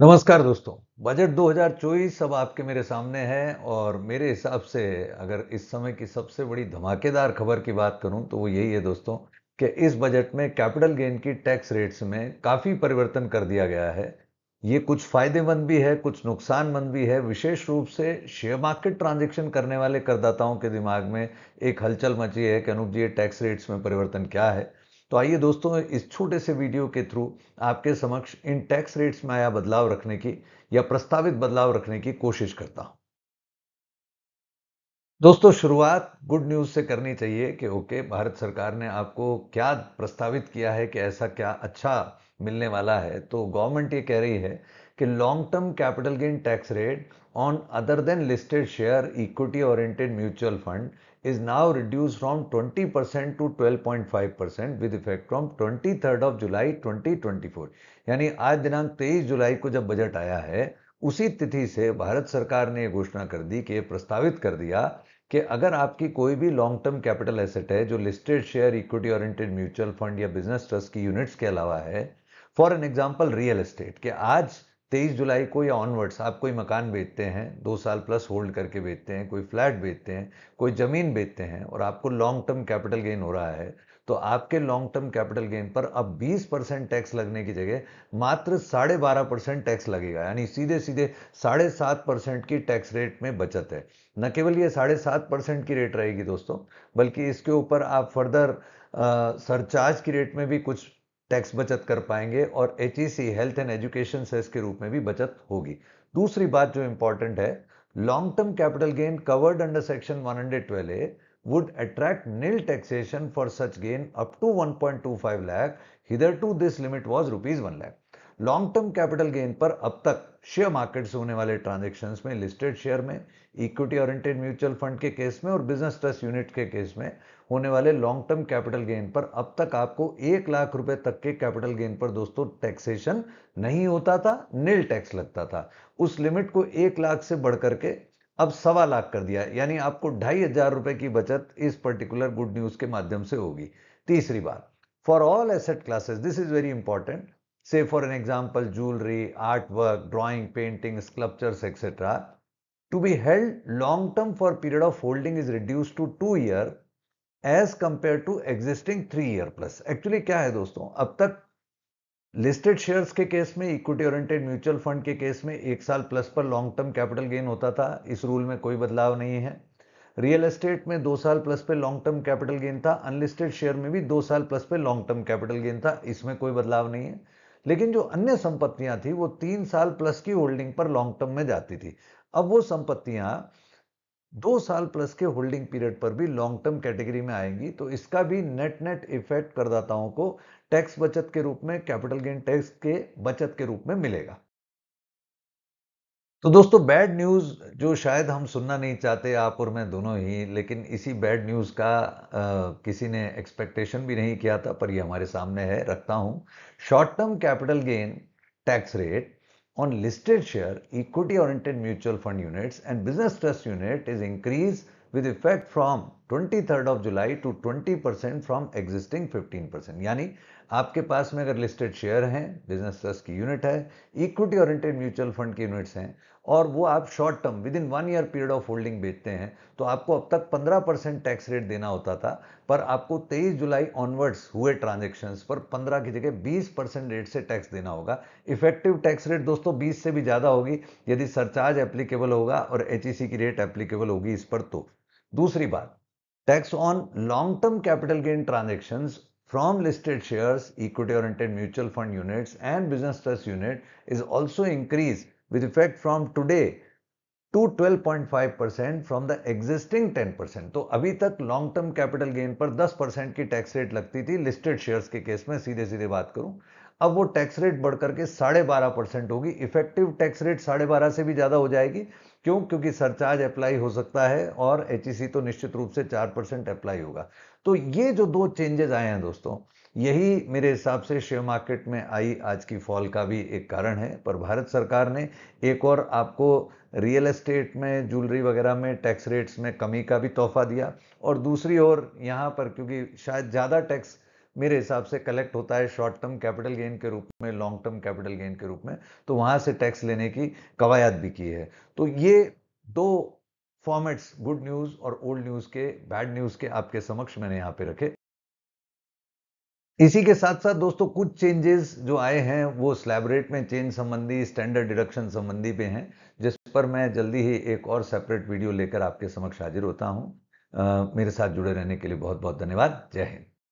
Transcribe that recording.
नमस्कार दोस्तों बजट 2024 अब आपके मेरे सामने है और मेरे हिसाब से अगर इस समय की सबसे बड़ी धमाकेदार खबर की बात करूं तो वो यही है दोस्तों कि इस बजट में कैपिटल गेन की टैक्स रेट्स में काफ़ी परिवर्तन कर दिया गया है ये कुछ फायदेमंद भी है कुछ नुकसानमंद भी है विशेष रूप से शेयर मार्केट ट्रांजेक्शन करने वाले करदाताओं के दिमाग में एक हलचल मची है कि अनूप जी ये टैक्स रेट्स में परिवर्तन क्या है तो आइए दोस्तों इस छोटे से वीडियो के थ्रू आपके समक्ष इन टैक्स रेट्स में आया बदलाव रखने की या प्रस्तावित बदलाव रखने की कोशिश करता हूं दोस्तों शुरुआत गुड न्यूज से करनी चाहिए कि ओके भारत सरकार ने आपको क्या प्रस्तावित किया है कि ऐसा क्या अच्छा मिलने वाला है तो गवर्नमेंट ये कह रही है कि long term capital gain tax rate on other than listed share equity oriented mutual fund is now reduce from 20% to 12.5% with effect from 23rd of July 2024 यानी आज दिनांक 23 जुलाई को जब बजट आया है उसी तिथि से भारत सरकार ने घोषणा कर दी कि प्रस्तावित कर दिया कि अगर आपकी कोई भी लॉन्ग टर्म कैपिटल एसेट है जो listed share equity oriented mutual fund या बिजनेस ट्रस्ट की यूनिट्स के अलावा है for an example real estate कि आज तेईस जुलाई को या ऑनवर्ड्स आप कोई मकान बेचते हैं दो साल प्लस होल्ड करके बेचते हैं कोई फ्लैट बेचते हैं कोई ज़मीन बेचते हैं और आपको लॉन्ग टर्म कैपिटल गेन हो रहा है तो आपके लॉन्ग टर्म कैपिटल गेन पर अब 20 परसेंट टैक्स लगने की जगह मात्र साढ़े बारह परसेंट टैक्स लगेगा यानी सीधे सीधे साढ़े सात परसेंट की टैक्स रेट में बचत है न केवल ये साढ़े सात परसेंट की रेट रहेगी दोस्तों बल्कि इसके ऊपर आप फर्दर सरचार्ज की रेट में भी कुछ टैक्स बचत कर पाएंगे और H health and education cess के रूप में भी बचत होगी दूसरी बात जो इंपॉर्टेंट है long term capital gain covered under section one hundred twelve A would attract taxation for such gain up to one point two five lakh hitherto this limit was rupees one lakh long term capital gain पर अब तक share market से होने वाले transaction में listed share में equity oriented mutual fund के case में और बिजनेस ट्रस्ट यूनिट के केस में होने वाले लॉन्ग टर्म कैपिटल गेन पर अब तक आपको एक लाख रुपए तक के कैपिटल गेन पर दोस्तों टैक्सेशन नहीं होता था नील टैक्स लगता था उस लिमिट को एक लाख से बढ़कर के अब सवा लाख कर दिया यानी आपको ढाई हजार रुपए की बचत इस पर्टिकुलर गुड न्यूज के माध्यम से होगी तीसरी बात for all asset classes this is very important से for an example jewellery art work drawing painting sculptures etcetera to be held long term for period of holding is reduce to two year as compare to existing three year plus actually क्या है दोस्तों अब तक listed shares के case में equity oriented mutual fund के case में एक साल प्लस पर लॉन्ग टर्म कैपिटल गेन होता था इस रूल में कोई बदलाव नहीं है रियल एस्टेट में दो साल प्लस पे लॉन्ग टर्म कैपिटल गेन था अनलिस्टेड शेयर में भी दो साल प्लस पे लॉन्ग टर्म कैपिटल गेन था इसमें कोई बदलाव नहीं है लेकिन जो अन्य संपत्तियां थी वो तीन साल प्लस की होल्डिंग पर लॉन्ग टर्म में जाती थी अब वो संपत्तियां दो साल प्लस के होल्डिंग पीरियड पर भी लॉन्ग टर्म कैटेगरी में आएंगी तो इसका भी नेट नेट इफेक्ट करदाताओं को टैक्स बचत के रूप में कैपिटल गेन टैक्स के बचत के रूप में मिलेगा तो दोस्तों बैड न्यूज जो शायद हम सुनना नहीं चाहते आप और मैं दोनों ही लेकिन इसी बैड न्यूज का आ, किसी ने एक्सपेक्टेशन भी नहीं किया था पर ये हमारे सामने है रखता हूं short term capital gain tax rate on listed share equity oriented mutual fund units and business trust unit is increased with effect from 23rd of July to 20% from existing 15%. Yani आपके पास में अगर लिस्टेड शेयर हैं business trust की unit है equity oriented mutual fund की units हैं और वो आप short term within one year period of holding बेचते हैं तो आपको अब तक 15 परसेंट टैक्स रेट देना होता था पर आपको 23 जुलाई ऑनवर्ड्स हुए ट्रांजेक्शन्स पर 15 की जगह 20 परसेंट रेट से टैक्स देना होगा इफेक्टिव टैक्स रेट दोस्तों 20 से भी ज़्यादा होगी यदि सरचार्ज एप्लीकेबल होगा और एच e की रेट एप्लीकेबल होगी इस पर तो दूसरी बात tax on long term capital gain transaction from listed shares, equity-oriented mutual fund units and business trust unit is also increased with effect from today to 12.5% from the existing 10% तो अभी तक long term capital gain पर 10% की tax rate लगती थी listed shares के case में सीधे सीधे बात करूं अब वो टैक्स रेट बढ़कर के साढ़े बारह परसेंट होगी इफेक्टिव टैक्स रेट साढ़े बारह से भी ज़्यादा हो जाएगी क्यों क्योंकि सरचार्ज अप्लाई हो सकता है और एच e तो निश्चित रूप से चार परसेंट अप्लाई होगा तो ये जो दो चेंजेस आए हैं दोस्तों यही मेरे हिसाब से शेयर मार्केट में आई आज की फॉल का भी एक कारण है पर भारत सरकार ने एक और आपको रियल एस्टेट में ज्वेलरी वगैरह में टैक्स रेट्स में कमी का भी तोहफा दिया और दूसरी ओर यहाँ पर क्योंकि शायद ज़्यादा टैक्स मेरे हिसाब से कलेक्ट होता है शॉर्ट टर्म कैपिटल गेन के रूप में लॉन्ग टर्म कैपिटल गेन के रूप में तो वहां से टैक्स लेने की कवायद भी की है तो ये दो फॉर्मेट्स गुड न्यूज़ और ओल्ड न्यूज़ के बैड न्यूज़ के आपके समक्ष मैंने यहां पे रखे इसी के साथ साथ दोस्तों कुछ चेंजेस जो आए हैं वो स्लैब रेट में चेंज संबंधी स्टैंडर्ड डिडक्शन संबंधी पे हैं जिस पर मैं जल्दी ही एक और सेपरेट वीडियो लेकर आपके समक्ष हाजिर होता आ, मेरे साथ जुड़े रहने के लिए बहुत बहुत धन्यवाद जय हिंद